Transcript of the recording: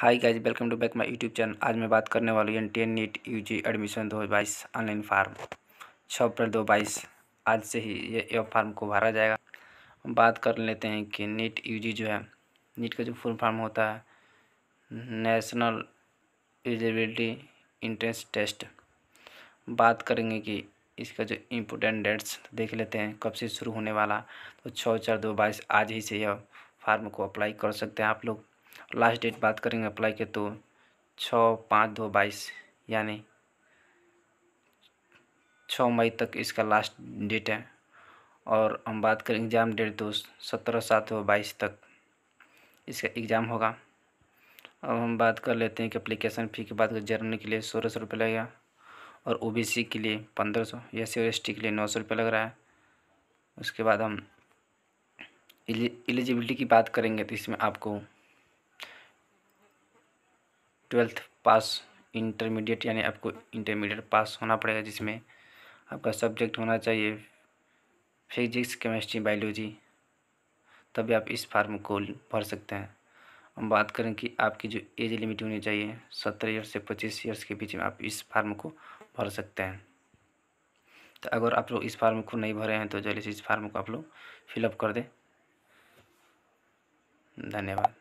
hi guys welcome to back my YouTube channel आज मैं बात करने वाली हूँ टेन नीट यू एडमिशन दो बाईस ऑनलाइन फार्म छः अप्रैल दो बाईस आज से ही ये, यह फार्म को भरा जाएगा बात कर लेते हैं कि नीट यू e जो है नीट e का जो फुल फॉर्म होता है नेशनल एलिजिबिलिटी इंट्रेंस टेस्ट बात करेंगे कि इसका जो इम्पोर्टेंट डेट्स देख लेते हैं कब से शुरू होने वाला तो छः चार दो बाईस आज ही से यह फार्म को अप्लाई कर सकते हैं आप लोग लास्ट डेट बात करेंगे अप्लाई के तो छः पाँच दो बाईस यानी छः मई तक इसका लास्ट डेट है और हम बात करें एग्ज़ाम डेट तो सत्रह सात व बाईस तक इसका एग्ज़ाम होगा अब हम बात कर लेते हैं कि अप्लीकेशन फ़ी की बात करें जर्नल के लिए सोलह सौ रुपये लगेगा और ओबीसी के लिए पंद्रह सौ या सी और एस के लिए नौ सौ रुपये लग रहा है उसके बाद हम एलिजिबिलिटी की बात करेंगे तो इसमें आपको ट्वेल्थ पास इंटरमीडिएट यानी आपको इंटरमीडिएट पास होना पड़ेगा जिसमें आपका सब्जेक्ट होना चाहिए फिजिक्स केमिस्ट्री बायोलॉजी तभी आप इस फार्म को भर सकते हैं हम बात करें कि आपकी जो एज लिमिट होनी चाहिए सत्रह ईयर से पच्चीस ईयर्स के बीच में आप इस फार्म को भर सकते हैं तो अगर आप लोग इस फार्म को नहीं भरे हैं तो जल्दी से इस फार्म को आप लोग फिलअप कर दें धन्यवाद